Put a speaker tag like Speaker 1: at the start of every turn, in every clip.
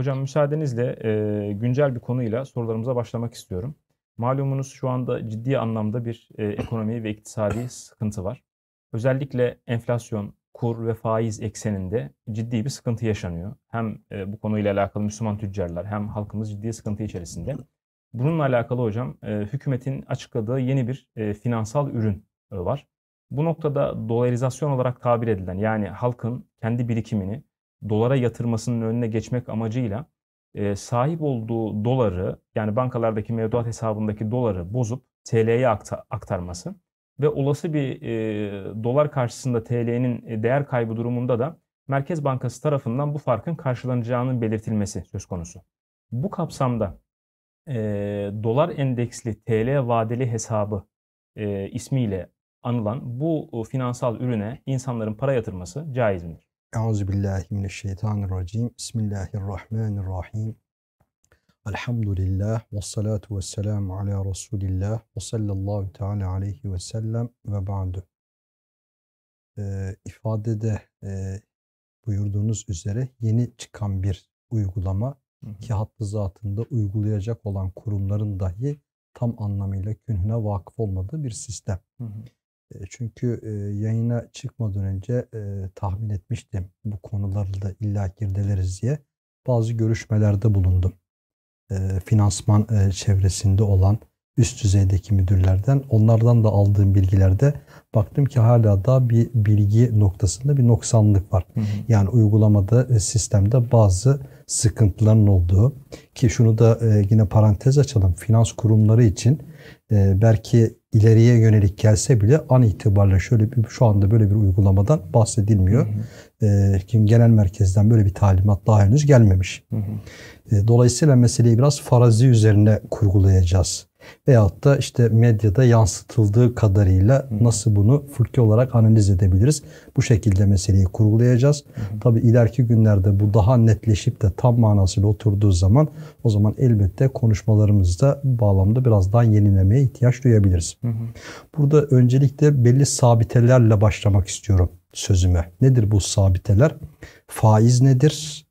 Speaker 1: Hocam müsaadenizle e, güncel bir konuyla sorularımıza başlamak istiyorum. Malumunuz şu anda ciddi anlamda bir e, ekonomi ve iktisadi sıkıntı var. Özellikle enflasyon, kur ve faiz ekseninde ciddi bir sıkıntı yaşanıyor. Hem e, bu konuyla alakalı Müslüman tüccarlar hem halkımız ciddi sıkıntı içerisinde. Bununla alakalı hocam e, hükümetin açıkladığı yeni bir e, finansal ürün e, var. Bu noktada dolarizasyon olarak tabir edilen yani halkın kendi birikimini dolara yatırmasının önüne geçmek amacıyla e, sahip olduğu doları yani bankalardaki mevduat hesabındaki doları bozup TL'ye aktarması ve olası bir e, dolar karşısında TL'nin e, değer kaybı durumunda da Merkez Bankası tarafından bu farkın karşılanacağının belirtilmesi söz konusu. Bu kapsamda e, dolar endeksli TL vadeli hesabı e, ismiyle anılan bu finansal ürüne insanların para yatırması caiz midir?
Speaker 2: Euzubillahimineşşeytanirracim. Bismillahirrahmanirrahim. Elhamdülillah ve salatu ve selamu ala Resulillah ve sallallahu teala aleyhi ve sellem ve ba'du. Ee, ifadede e, buyurduğunuz üzere yeni çıkan bir uygulama hı hı. ki hattı zatında uygulayacak olan kurumların dahi tam anlamıyla künhüne vakıf olmadığı bir sistem. Hı hı. E, çünkü e, yayına çıkmadan önce e, tahmin etmiştim bu konuları da illa girdeleriz diye bazı görüşmelerde bulundum. Finansman çevresinde olan üst düzeydeki müdürlerden onlardan da aldığım bilgilerde baktım ki hala da bir bilgi noktasında bir noksanlık var. Yani uygulamada sistemde bazı sıkıntıların olduğu ki şunu da yine parantez açalım finans kurumları için ee, belki ileriye yönelik gelse bile an itibariyle şöyle bir şu anda böyle bir uygulamadan bahsedilmiyor. Hı hı. Ee, kim genel merkezden böyle bir talimat daha henüz gelmemiş. Hı hı. Ee, dolayısıyla meseleyi biraz farazi üzerine kurgulayacağız. Veyahut da işte medyada yansıtıldığı kadarıyla nasıl bunu fırki olarak analiz edebiliriz? Bu şekilde meseleyi kurgulayacağız. tabii ileriki günlerde bu daha netleşip de tam manasıyla oturduğu zaman o zaman elbette konuşmalarımızda bağlamda biraz daha yenilemeye ihtiyaç duyabiliriz. Hı hı. Burada öncelikle belli sabitelerle başlamak istiyorum sözüme. Nedir bu sabiteler? Faiz nedir?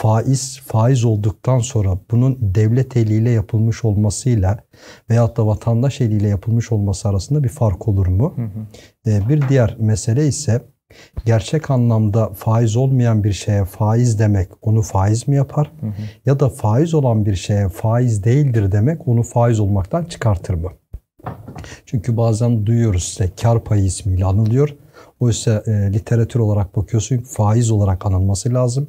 Speaker 2: faiz faiz olduktan sonra bunun devlet eliyle yapılmış olmasıyla veyahut da vatandaş eliyle yapılmış olması arasında bir fark olur mu? Hı hı. Ee, bir diğer mesele ise gerçek anlamda faiz olmayan bir şeye faiz demek onu faiz mi yapar? Hı hı. Ya da faiz olan bir şeye faiz değildir demek onu faiz olmaktan çıkartır mı? Çünkü bazen duyuyoruz size kar payı ismiyle anılıyor. Oysa e, literatür olarak bakıyorsun faiz olarak anılması lazım.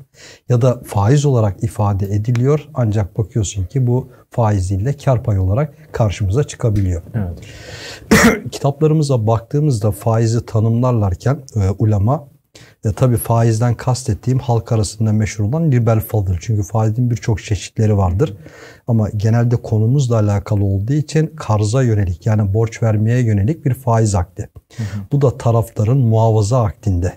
Speaker 2: Ya da faiz olarak ifade ediliyor ancak bakıyorsun ki bu faiz değil de kar payı olarak karşımıza çıkabiliyor. Evet. Kitaplarımıza baktığımızda faizi tanımlarlarken e, ulema e, tabii faizden kastettiğim halk arasında meşhur olan ribel fadıl. Çünkü faizin birçok çeşitleri vardır. Ama genelde konumuzla alakalı olduğu için karza yönelik yani borç vermeye yönelik bir faiz akdi. Hı hı. Bu da tarafların muhafaza akdinde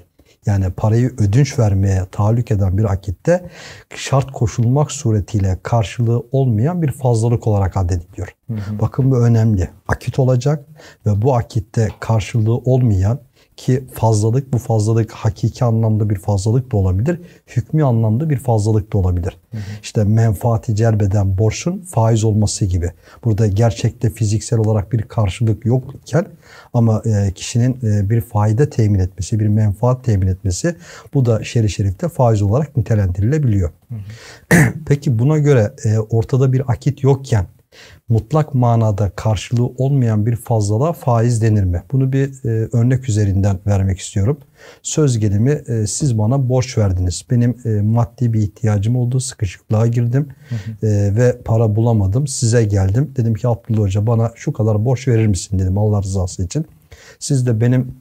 Speaker 2: yani parayı ödünç vermeye tahallük eden bir akitte şart koşulmak suretiyle karşılığı olmayan bir fazlalık olarak addediliyor. Hı Bakın bu önemli. Akit olacak ve bu akitte karşılığı olmayan ki fazlalık bu fazlalık hakiki anlamda bir fazlalık da olabilir. Hükmü anlamda bir fazlalık da olabilir. Hı hı. İşte menfaati celbeden borçun faiz olması gibi. Burada gerçekte fiziksel olarak bir karşılık yokken ama e, kişinin e, bir fayda temin etmesi, bir menfaat temin etmesi bu da şer-i şerifte faiz olarak nitelendirilebiliyor. Hı hı. Peki buna göre e, ortada bir akit yokken mutlak manada karşılığı olmayan bir fazlalığa faiz denir mi? Bunu bir e, örnek üzerinden vermek istiyorum. Söz gelimi e, siz bana borç verdiniz. Benim e, maddi bir ihtiyacım oldu. Sıkışıklığa girdim hı hı. E, ve para bulamadım. Size geldim. Dedim ki Abdullah Hoca bana şu kadar borç verir misin dedim Allah rızası için. Siz de benim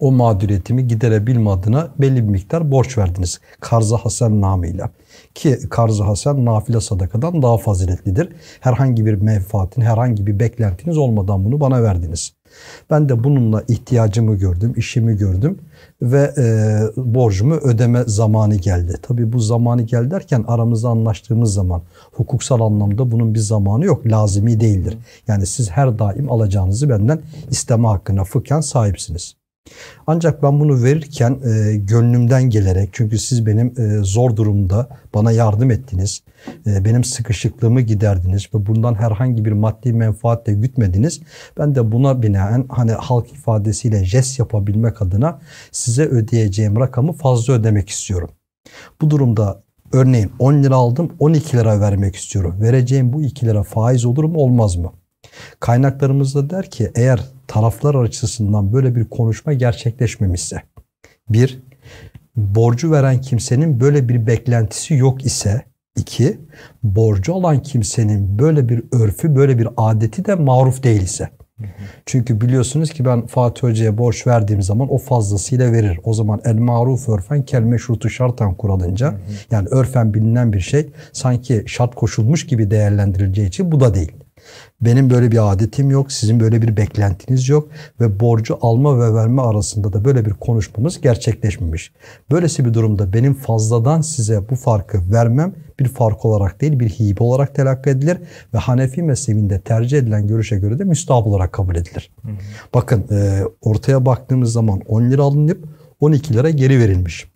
Speaker 2: o mağduriyetimi giderebilme adına belli bir miktar borç verdiniz. Karza Hasen namıyla. Ki Karza Hasen nafile sadakadan daha faziletlidir. Herhangi bir menfaatin, herhangi bir beklentiniz olmadan bunu bana verdiniz. Ben de bununla ihtiyacımı gördüm, işimi gördüm ve e, borcumu ödeme zamanı geldi. Tabi bu zamanı geldi derken aramızda anlaştığımız zaman hukuksal anlamda bunun bir zamanı yok, lazimi değildir. Yani siz her daim alacağınızı benden isteme hakkına fıkhen sahipsiniz. Ancak ben bunu verirken e, gönlümden gelerek çünkü siz benim e, zor durumda bana yardım ettiniz. E, benim sıkışıklığımı giderdiniz ve bundan herhangi bir maddi menfaat de gütmediniz. Ben de buna binaen hani halk ifadesiyle jest yapabilmek adına size ödeyeceğim rakamı fazla ödemek istiyorum. Bu durumda örneğin 10 lira aldım 12 lira vermek istiyorum. Vereceğim bu 2 lira faiz olur mu olmaz mı? Kaynaklarımızda der ki eğer taraflar açısından böyle bir konuşma gerçekleşmemişse bir borcu veren kimsenin böyle bir beklentisi yok ise iki borcu alan kimsenin böyle bir örfü böyle bir adeti de maruf değil ise çünkü biliyorsunuz ki ben Fatih Hoca'ya borç verdiğim zaman o fazlasıyla verir. O zaman el maruf örfen kel meşrutu şartan kuralınca yani örfen bilinen bir şey sanki şart koşulmuş gibi değerlendirileceği için bu da değil. Benim böyle bir adetim yok, sizin böyle bir beklentiniz yok ve borcu alma ve verme arasında da böyle bir konuşmamız gerçekleşmemiş. Böylesi bir durumda benim fazladan size bu farkı vermem bir fark olarak değil bir hibe olarak telakki edilir ve Hanefi mezhebinde tercih edilen görüşe göre de müstahap olarak kabul edilir. Hı hı. Bakın e, ortaya baktığımız zaman 10 lira alınıp 12 lira geri verilmiş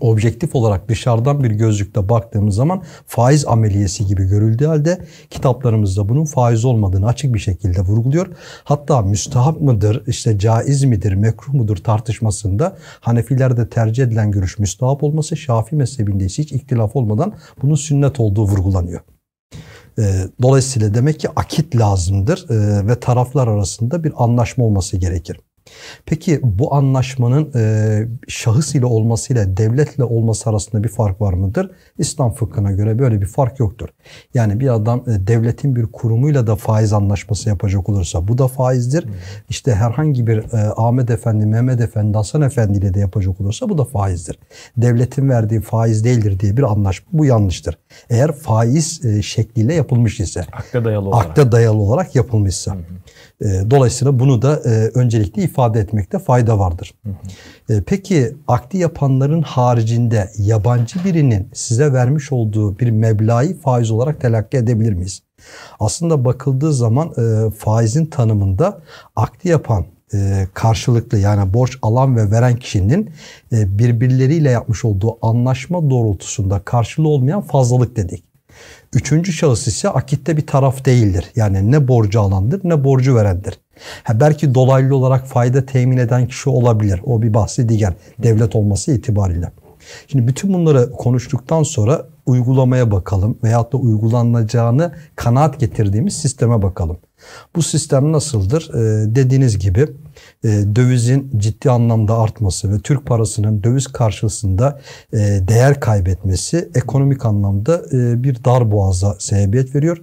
Speaker 2: objektif olarak dışarıdan bir gözlükle baktığımız zaman faiz ameliyesi gibi görüldüğü halde kitaplarımızda bunun faiz olmadığını açık bir şekilde vurguluyor. Hatta müstahap mıdır, işte caiz midir, mekruh mudur tartışmasında Hanefilerde tercih edilen görüş müstahap olması, Şafii mezhebinde ise hiç ihtilaf olmadan bunun sünnet olduğu vurgulanıyor. Ee, dolayısıyla demek ki akit lazımdır ee, ve taraflar arasında bir anlaşma olması gerekir. Peki bu anlaşmanın e, şahıs ile olmasıyla devletle olması arasında bir fark var mıdır? İslam fıkhına göre böyle bir fark yoktur. Yani bir adam e, devletin bir kurumuyla da faiz anlaşması yapacak olursa bu da faizdir. Hmm. İşte herhangi bir e, Ahmet Efendi, Mehmet Efendi, Hasan Efendi ile de yapacak olursa bu da faizdir. Devletin verdiği faiz değildir diye bir anlaşma bu yanlıştır. Eğer faiz e, şekliyle yapılmış ise, akde dayalı olarak, akde dayalı olarak yapılmışsa. hmm. E, dolayısıyla bunu da e, öncelikle ifade etmekte fayda vardır. E, peki akdi yapanların haricinde yabancı birinin size vermiş olduğu bir meblağı faiz olarak telakki edebilir miyiz? Aslında bakıldığı zaman faizin tanımında akdi yapan karşılıklı yani borç alan ve veren kişinin birbirleriyle yapmış olduğu anlaşma doğrultusunda karşılığı olmayan fazlalık dedik. Üçüncü şahıs ise akitte bir taraf değildir. Yani ne borcu alandır ne borcu verendir. Ha belki dolaylı olarak fayda temin eden kişi olabilir. O bir bahsi diğer devlet olması itibariyle. Şimdi bütün bunları konuştuktan sonra uygulamaya bakalım veyahut da uygulanacağını kanaat getirdiğimiz sisteme bakalım. Bu sistem nasıldır? E, dediğiniz gibi e, dövizin ciddi anlamda artması ve Türk parasının döviz karşısında e, değer kaybetmesi ekonomik anlamda e, bir dar boğaza sebebiyet veriyor.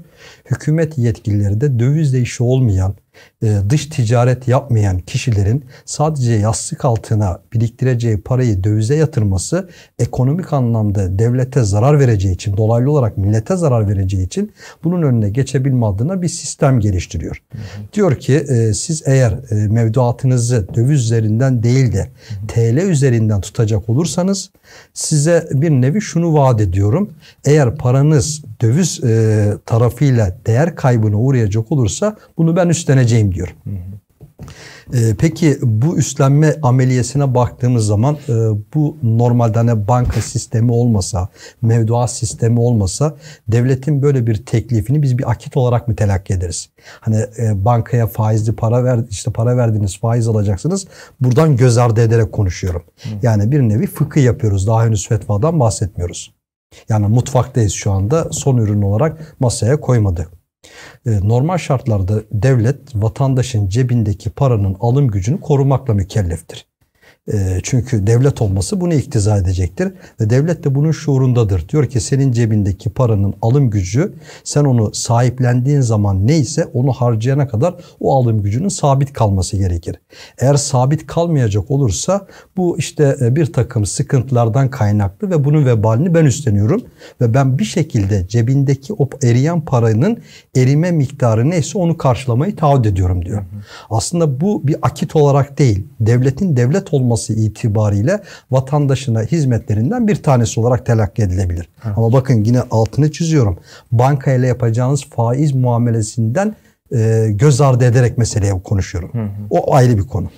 Speaker 2: Hükümet yetkilileri de dövizle işi olmayan e, dış ticaret yapmayan kişilerin sadece yastık altına biriktireceği parayı dövize yatırması ekonomik anlamda devlete zarar vereceği için, dolaylı olarak millete zarar vereceği için bunun önüne geçebilme adına bir sistem geliştiriyor. Hı hı. Diyor ki e, siz eğer e, mevduatınızı döviz üzerinden değil de TL üzerinden tutacak olursanız size bir nevi şunu vaat ediyorum. Eğer paranız döviz tarafıyla değer kaybına uğrayacak olursa bunu ben üstleneceğim üstleneceğim diyor. Hı ee, peki bu üstlenme ameliyesine baktığımız zaman e, bu normalde hani banka sistemi olmasa, mevduat sistemi olmasa devletin böyle bir teklifini biz bir akit olarak mı telakki ederiz? Hani e, bankaya faizli para ver işte para verdiniz faiz alacaksınız. Buradan göz ardı ederek konuşuyorum. Hı. Yani bir nevi fıkı yapıyoruz. Daha henüz fetvadan bahsetmiyoruz. Yani mutfaktayız şu anda. Son ürün olarak masaya koymadık. Ee, normal şartlarda devlet vatandaşın cebindeki paranın alım gücünü korumakla mükelleftir. Ee, çünkü devlet olması bunu iktiza edecektir ve devlet de bunun şuurundadır. Diyor ki senin cebindeki paranın alım gücü sen onu sahiplendiğin zaman neyse onu harcayana kadar o alım gücünün sabit kalması gerekir. Eğer sabit kalmayacak olursa bu işte e, bir takım sıkıntılardan kaynaklı ve bunun vebalini ben üstleniyorum ve ben bir şekilde cebindeki o eriyen paranın erime miktarı neyse onu karşılamayı taahhüt ediyorum diyor. Aslında bu bir akit olarak değil devletin devlet olması olması itibariyle vatandaşına hizmetlerinden bir tanesi olarak telakki edilebilir. Evet. Ama bakın yine altını çiziyorum. Bankayla yapacağınız faiz muamelesinden e, göz ardı ederek meseleye konuşuyorum. Hı hı. O ayrı bir konu.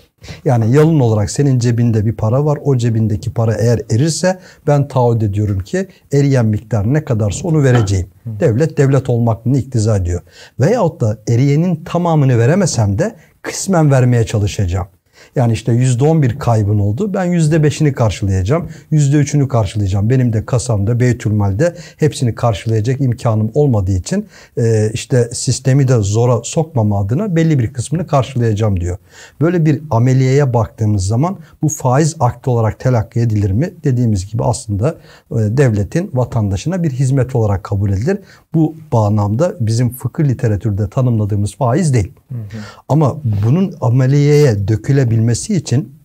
Speaker 2: Yani yalın olarak senin cebinde bir para var. O cebindeki para eğer erirse ben taahhüt ediyorum ki eriyen miktar ne kadarsa onu vereceğim. Devlet devlet olmak bunu iktiza ediyor. Veyahut da eriyenin tamamını veremesem de kısmen vermeye çalışacağım. Yani işte %11 kaybın oldu. Ben %5'ini karşılayacağım. %3'ünü karşılayacağım. Benim de kasamda, Beytülmal'de hepsini karşılayacak imkanım olmadığı için e, işte sistemi de zora sokmama adına belli bir kısmını karşılayacağım diyor. Böyle bir ameliyeye baktığımız zaman bu faiz akti olarak telakki edilir mi? Dediğimiz gibi aslında e, devletin vatandaşına bir hizmet olarak kabul edilir. Bu bağlamda bizim fıkıh literatürde tanımladığımız faiz değil. Hı hı. Ama bunun ameliyeye dökülebilir olabilmesi için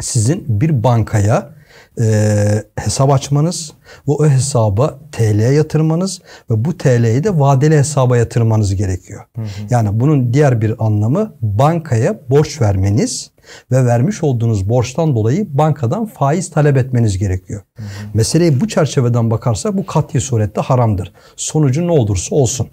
Speaker 2: sizin bir bankaya e, hesap açmanız ve o hesaba TL yatırmanız ve bu TL'yi de vadeli hesaba yatırmanız gerekiyor. Hı hı. Yani bunun diğer bir anlamı bankaya borç vermeniz ve vermiş olduğunuz borçtan dolayı bankadan faiz talep etmeniz gerekiyor. Hı hı. Meseleyi bu çerçeveden bakarsak bu kat'i surette haramdır. Sonucu ne olursa olsun.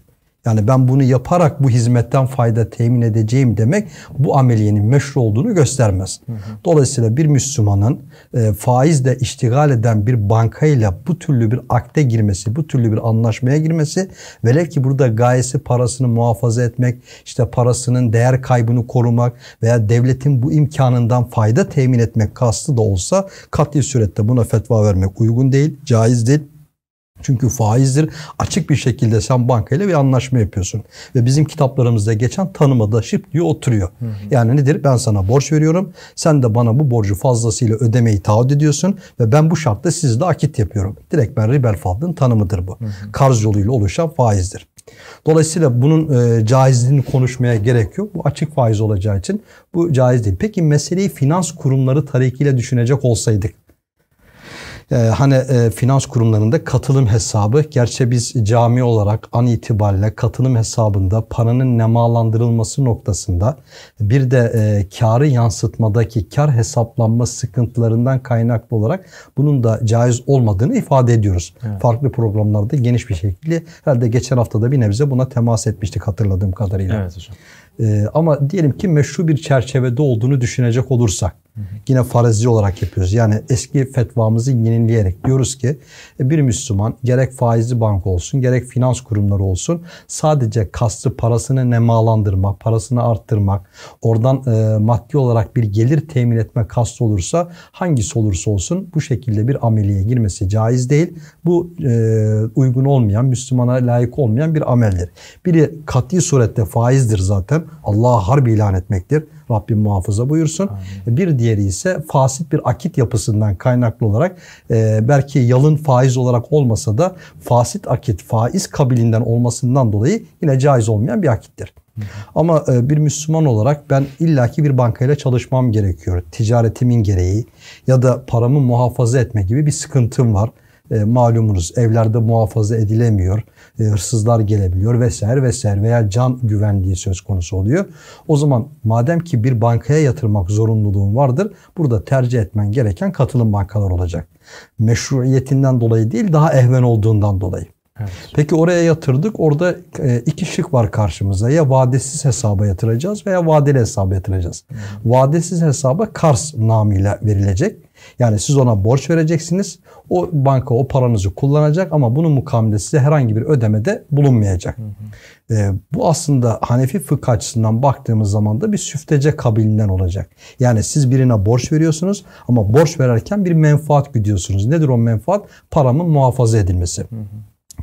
Speaker 2: Yani ben bunu yaparak bu hizmetten fayda temin edeceğim demek bu ameliyenin meşru olduğunu göstermez. Dolayısıyla bir Müslümanın e, faizle iştigal eden bir bankayla bu türlü bir akte girmesi, bu türlü bir anlaşmaya girmesi velev ki burada gayesi parasını muhafaza etmek, işte parasının değer kaybını korumak veya devletin bu imkanından fayda temin etmek kastı da olsa katli surette buna fetva vermek uygun değil, caiz değil. Çünkü faizdir. Açık bir şekilde sen bankayla bir anlaşma yapıyorsun. Ve bizim kitaplarımızda geçen tanıma daşıp diye oturuyor. Hı hı. Yani nedir? Ben sana borç veriyorum. Sen de bana bu borcu fazlasıyla ödemeyi taahhüt ediyorsun. Ve ben bu şartta sizle akit yapıyorum. Direkt ben ribel fadlın tanımıdır bu. Hı hı. Karz yoluyla oluşan faizdir. Dolayısıyla bunun e, caizliğini konuşmaya gerek yok. Bu açık faiz olacağı için bu caiz değil. Peki meseleyi finans kurumları tarikiyle düşünecek olsaydık ee, hani, e, hani finans kurumlarında katılım hesabı. Gerçi biz cami olarak an itibariyle katılım hesabında paranın nemalandırılması noktasında bir de e, karı yansıtmadaki kar hesaplanma sıkıntılarından kaynaklı olarak bunun da caiz olmadığını ifade ediyoruz. Evet. Farklı programlarda geniş bir şekilde herhalde geçen haftada bir nebze buna temas etmiştik hatırladığım kadarıyla. Evet hocam. Ee, ama diyelim ki meşru bir çerçevede olduğunu düşünecek olursak yine farazci olarak yapıyoruz. Yani eski fetvamızı yenileyerek diyoruz ki e, bir Müslüman gerek faizli banka olsun gerek finans kurumları olsun sadece kastı parasını nemalandırmak, parasını arttırmak, oradan e, maddi olarak bir gelir temin etme kastı olursa hangisi olursa olsun bu şekilde bir ameliye girmesi caiz değil. Bu e, uygun olmayan, Müslümana layık olmayan bir ameldir. Biri kat'i surette faizdir zaten. Allah'a harbi ilan etmektir. Rabbim muhafaza buyursun. Aynen. Bir diğeri ise fasit bir akit yapısından kaynaklı olarak e, belki yalın faiz olarak olmasa da fasit akit, faiz kabilinden olmasından dolayı yine caiz olmayan bir akittir. Ama e, bir Müslüman olarak ben illaki bir bankayla çalışmam gerekiyor. Ticaretimin gereği ya da paramı muhafaza etme gibi bir sıkıntım var e, malumunuz evlerde muhafaza edilemiyor. E, hırsızlar gelebiliyor vesaire vesaire veya can güvenliği söz konusu oluyor. O zaman madem ki bir bankaya yatırmak zorunluluğun vardır burada tercih etmen gereken katılım bankalar olacak. Meşruiyetinden dolayı değil daha ehven olduğundan dolayı. Peki oraya yatırdık. Orada e, iki şık var karşımıza. Ya vadesiz hesaba yatıracağız veya vadeli hesaba yatıracağız. Evet. Hmm. Vadesiz hesaba Kars namıyla verilecek. Yani siz ona borç vereceksiniz. O banka o paranızı kullanacak ama bunun mukaminde size herhangi bir ödemede bulunmayacak. Hı hmm. hı. E, bu aslında Hanefi fıkıh açısından baktığımız zaman da bir süftece kabilinden olacak. Yani siz birine borç veriyorsunuz ama borç verirken bir menfaat güdüyorsunuz. Nedir o menfaat? Paramın muhafaza edilmesi. Hı hmm. hı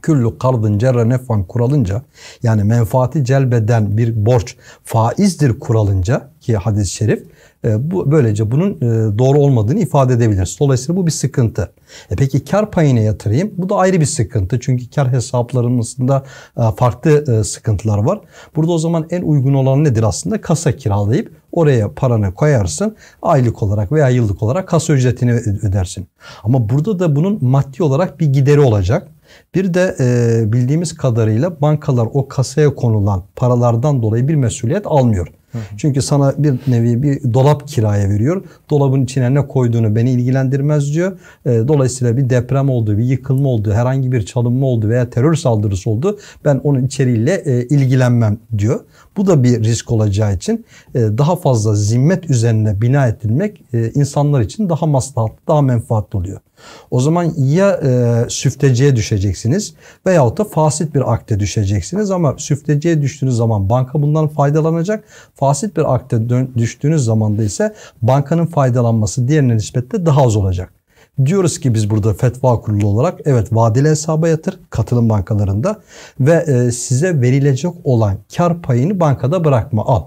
Speaker 2: küllü kardın cerre nefvan kuralınca yani menfaati celbeden bir borç faizdir kuralınca ki hadis-i şerif e, bu, böylece bunun e, doğru olmadığını ifade edebiliriz. Dolayısıyla bu bir sıkıntı. E peki kar payına yatırayım. Bu da ayrı bir sıkıntı. Çünkü kar hesaplarımızda e, farklı e, sıkıntılar var. Burada o zaman en uygun olan nedir aslında? Kasa kiralayıp oraya paranı koyarsın. Aylık olarak veya yıllık olarak kasa ücretini ödersin. Ama burada da bunun maddi olarak bir gideri olacak. Bir de e, bildiğimiz kadarıyla bankalar o kasaya konulan paralardan dolayı bir mesuliyet almıyor. Hı hı. Çünkü sana bir nevi bir dolap kiraya veriyor. Dolabın içine ne koyduğunu beni ilgilendirmez diyor. E, dolayısıyla bir deprem oldu, bir yıkılma oldu, herhangi bir çalınma oldu veya terör saldırısı oldu. Ben onun içeriğiyle e, ilgilenmem diyor. Bu da bir risk olacağı için e, daha fazla zimmet üzerine bina edilmek e, insanlar için daha maslahatlı, daha menfaatli oluyor. O zaman ya e, süfteciye düşeceksiniz veyahut da fasit bir akte düşeceksiniz ama süfteciye düştüğünüz zaman banka bundan faydalanacak. Fasit bir akte düştüğünüz zaman da ise bankanın faydalanması diğerine nispetle daha az olacak. Diyoruz ki biz burada fetva kurulu olarak evet vadeli hesaba yatır katılım bankalarında ve e, size verilecek olan kar payını bankada bırakma al.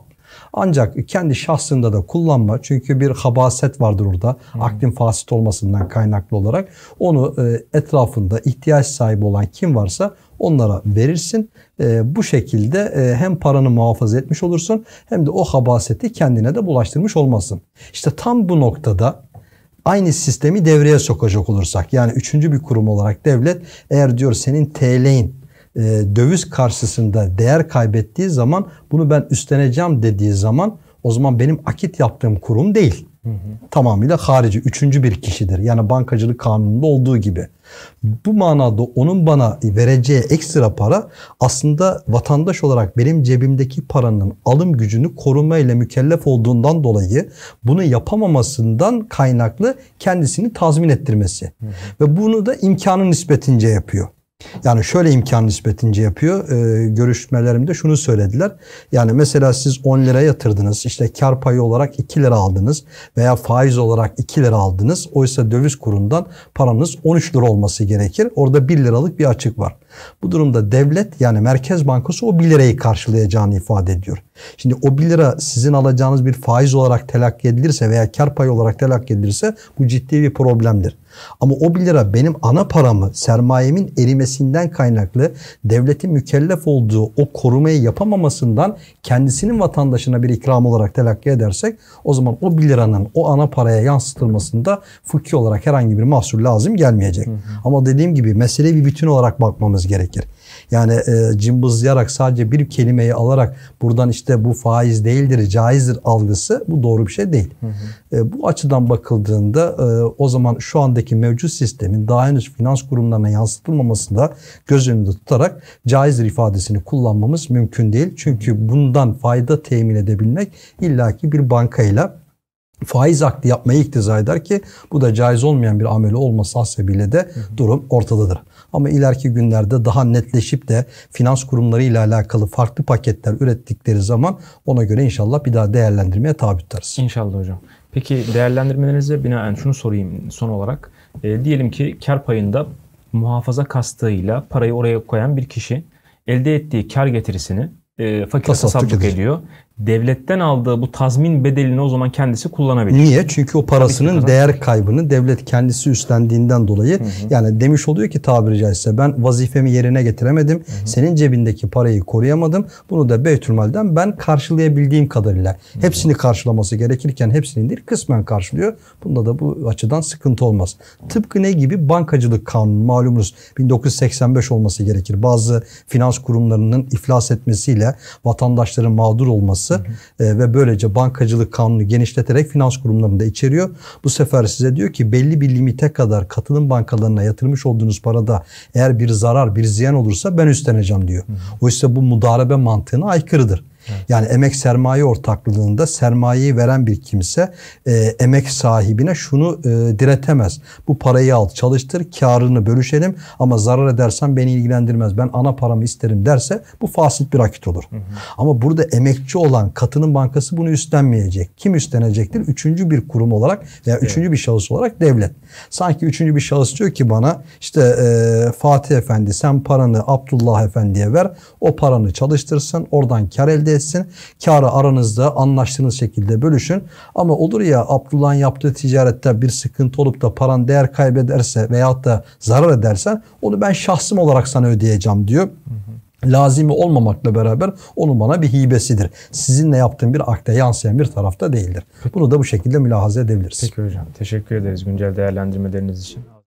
Speaker 2: Ancak kendi şahsında da kullanma. Çünkü bir habaset vardır orada. Hmm. Aklin fasit olmasından kaynaklı olarak. Onu e, etrafında ihtiyaç sahibi olan kim varsa onlara verirsin. E, bu şekilde e, hem paranı muhafaza etmiş olursun hem de o habaseti kendine de bulaştırmış olmasın. İşte tam bu noktada aynı sistemi devreye sokacak olursak yani üçüncü bir kurum olarak devlet eğer diyor senin TL'in e, döviz karşısında değer kaybettiği zaman bunu ben üstleneceğim dediği zaman o zaman benim akit yaptığım kurum değil. Hı hı. Tamamıyla harici, üçüncü bir kişidir. Yani bankacılık kanununda olduğu gibi. Bu manada onun bana vereceği ekstra para aslında vatandaş olarak benim cebimdeki paranın alım gücünü koruma ile mükellef olduğundan dolayı bunu yapamamasından kaynaklı kendisini tazmin ettirmesi. Hı hı. Ve bunu da imkanın nispetince yapıyor. Yani şöyle imkan nispetince yapıyor. E, görüşmelerimde şunu söylediler. Yani mesela siz 10 lira yatırdınız. işte kar payı olarak 2 lira aldınız. Veya faiz olarak 2 lira aldınız. Oysa döviz kurundan paranız 13 lira olması gerekir. Orada 1 liralık bir açık var. Bu durumda devlet yani Merkez Bankası o 1 lirayı karşılayacağını ifade ediyor. Şimdi o 1 lira sizin alacağınız bir faiz olarak telakki edilirse veya kar payı olarak telakki edilirse bu ciddi bir problemdir. Ama o 1 lira benim ana paramı sermayemin erimesinden kaynaklı devletin mükellef olduğu o korumayı yapamamasından kendisinin vatandaşına bir ikram olarak telakki edersek o zaman o 1 liranın o ana paraya yansıtılmasında fıkhi olarak herhangi bir mahsur lazım gelmeyecek. Hı hı. Ama dediğim gibi meseleyi bir bütün olarak bakmamız etmemiz gerekir. Yani e, cımbızlayarak sadece bir kelimeyi alarak buradan işte bu faiz değildir, caizdir algısı bu doğru bir şey değil. Hı hı. E, bu açıdan bakıldığında e, o zaman şu andaki mevcut sistemin daha henüz finans kurumlarına yansıtılmamasında göz önünde tutarak caizdir ifadesini kullanmamız mümkün değil. Çünkü bundan fayda temin edebilmek illaki bir bankayla faiz akdi yapmayı iktiza eder ki bu da caiz olmayan bir ameli olması hasebiyle de hı hı. durum ortadadır. Ama ileriki günlerde daha netleşip de finans kurumları ile alakalı farklı paketler ürettikleri zaman ona göre inşallah bir daha değerlendirmeye tabi tutarız. İnşallah hocam.
Speaker 1: Peki değerlendirmelerinize binaen şunu sorayım son olarak. E, diyelim ki kar payında muhafaza kastığıyla parayı oraya koyan bir kişi elde ettiği kar getirisini e, fakire tasarruf ediyor devletten aldığı bu tazmin bedelini o zaman kendisi kullanabilir. Niye? Çünkü o parasının değer
Speaker 2: kaybını devlet kendisi üstlendiğinden dolayı hı hı. yani demiş oluyor ki tabiri caizse ben vazifemi yerine getiremedim. Hı hı. Senin cebindeki parayı koruyamadım. Bunu da Beytülmal'den ben karşılayabildiğim kadarıyla hı hı. hepsini karşılaması gerekirken hepsinin değil kısmen karşılıyor. Bunda da bu açıdan sıkıntı olmaz. Tıpkı ne gibi? Bankacılık kanunu malumunuz 1985 olması gerekir. Bazı finans kurumlarının iflas etmesiyle vatandaşların mağdur olması olması hı hı. ve böylece bankacılık kanunu genişleterek finans kurumlarını da içeriyor. Bu sefer size diyor ki belli bir limite kadar katılım bankalarına yatırmış olduğunuz parada eğer bir zarar bir ziyan olursa ben üstleneceğim diyor. Hı hı. Oysa bu mudarebe mantığına aykırıdır. Yani emek sermaye ortaklığında sermayeyi veren bir kimse e, emek sahibine şunu e, diretemez. Bu parayı al çalıştır karını bölüşelim ama zarar edersen beni ilgilendirmez ben ana paramı isterim derse bu fasit bir akit olur. Hı hı. Ama burada emekçi olan katının bankası bunu üstlenmeyecek. Kim üstlenecektir? Üçüncü bir kurum olarak veya evet. üçüncü bir şahıs olarak devlet. Sanki üçüncü bir şahıs diyor ki bana işte e, Fatih Efendi sen paranı Abdullah Efendi'ye ver o paranı çalıştırsın oradan kar elde ifade etsin. Karı aranızda anlaştığınız şekilde bölüşün. Ama olur ya Abdullah'ın yaptığı ticarette bir sıkıntı olup da paran değer kaybederse veyahut da zarar edersen onu ben şahsım olarak sana ödeyeceğim diyor. Hı hı lazimi olmamakla beraber onun bana bir hibesidir. Sizinle yaptığım bir akte yansıyan bir tarafta değildir. Bunu da bu şekilde mülahaza edebiliriz. Peki hocam. Teşekkür ederiz güncel değerlendirmeleriniz için.